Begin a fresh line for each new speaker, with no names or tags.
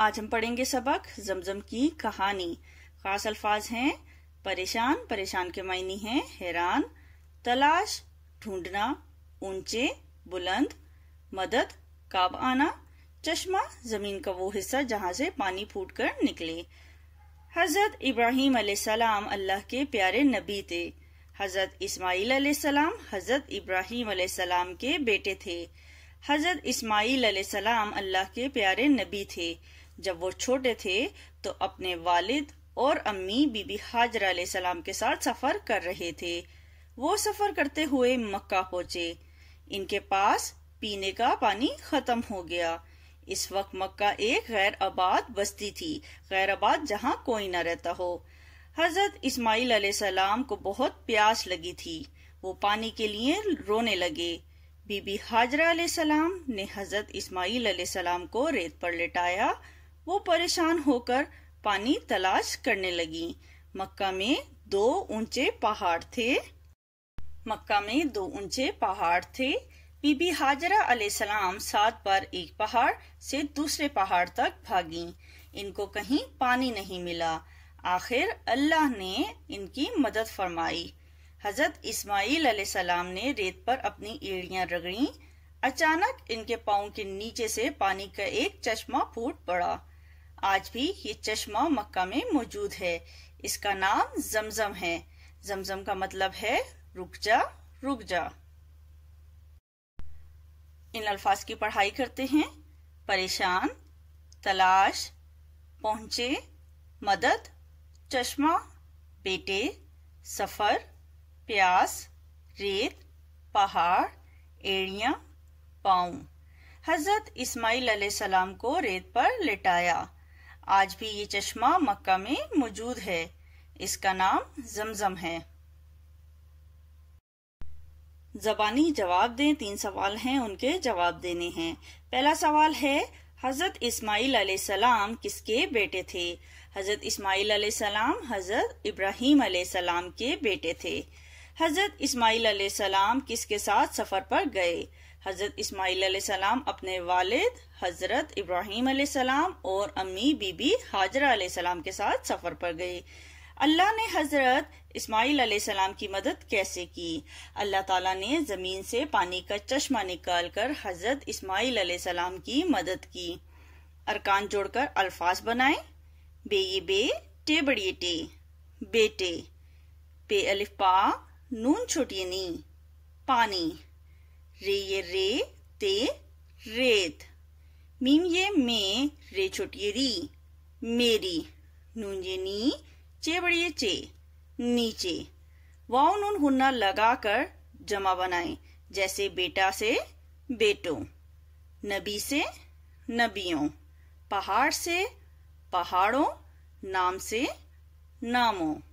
आज हम पढ़ेंगे सबक जमजम की कहानी खास अल्फाज हैं परेशान परेशान के मायने हैं हैरान तलाश ढूंढना ऊंचे बुलंद मदद काब आना चश्मा जमीन का वो हिस्सा जहां से पानी फूट कर निकले हजरत इब्राहिम सलाम अल्लाह के प्यारे नबी थे हजरत इस्माईल सलाम हजरत इब्राहिम सलाम के बेटे थे हजरत इस्माईल सलाम अल्लाह के प्यारे नबी थे जब वो छोटे थे तो अपने वालिद और अम्मी बीबी हाजरा सलाम के साथ सफर कर रहे थे वो सफर करते हुए मक्का पहुंचे इनके पास पीने का पानी खत्म हो गया इस वक्त मक्का एक गैर आबाद बस्ती थी गैर आबाद जहाँ कोई न रहता हो हजरत इस्माईल सलाम को बहुत प्यास लगी थी वो पानी के लिए रोने लगे बीबी हाजरा सलाम ने हजरत इस्माईल सलाम को रेत पर लेटाया वो परेशान होकर पानी तलाश करने लगी मक्का में दो ऊंचे पहाड़ थे मक्का में दो ऊंचे पहाड़ थे बीबी हाजरा सलाम सात बार एक पहाड़ से दूसरे पहाड़ तक भागी इनको कहीं पानी नहीं मिला आखिर अल्लाह ने इनकी मदद फरमाई हजरत अले सलाम ने रेत पर अपनी एड़िया रगड़ी अचानक इनके पाओ के नीचे से पानी का एक चश्मा फूट पड़ा आज भी ये चश्मा मक्का में मौजूद है इसका नाम जमजम है जमजम का मतलब है रुक जा रुक जा इन अल्फाज की पढ़ाई करते हैं परेशान तलाश पहुंचे मदद चश्मा बेटे सफर प्यास रेत पहाड़ एड़िया पाऊ हजरत इस्माइल सलाम को रेत पर लेटाया आज भी ये चश्मा मक्का में मौजूद है इसका नाम जमजम है जबानी जवाब दें तीन सवाल हैं उनके जवाब देने हैं पहला सवाल है हजरत इस्माईल सलाम किसके बेटे थे हजरत इस्माईल सलाम हजरत इब्राहिम सलाम के बेटे थे हजरत इस्माईल सलाम किसके साथ सफर पर गए हज़रत इस्माईल सलाम अपने वालिद हज़रत इब्राहिम सलाम और अम्मी बीबी हाजरा सलाम के साथ सफ़र पर गए अल्लाह ने हजरत इस्माईल सलाम की मदद कैसे की अल्लाह ताला ने जमीन से पानी का चश्मा निकालकर हजरत इस्माईल सलाम की मदद की अरकान जोड़कर अल्फाज बनाए बे ये बे टे बड़ी टे बेटे पे अलिफ पा नून छोटी नी पानी रे ये रे ते रेत मीम ये मे रे छोटी ये री मेरी नून ये नी चे बड़ी ये चे नीचे वाओ नून हुन्ना लगाकर जमा बनाएं जैसे बेटा से बेटों नबी से नबियों पहाड़ से पहाड़ों नाम से नामों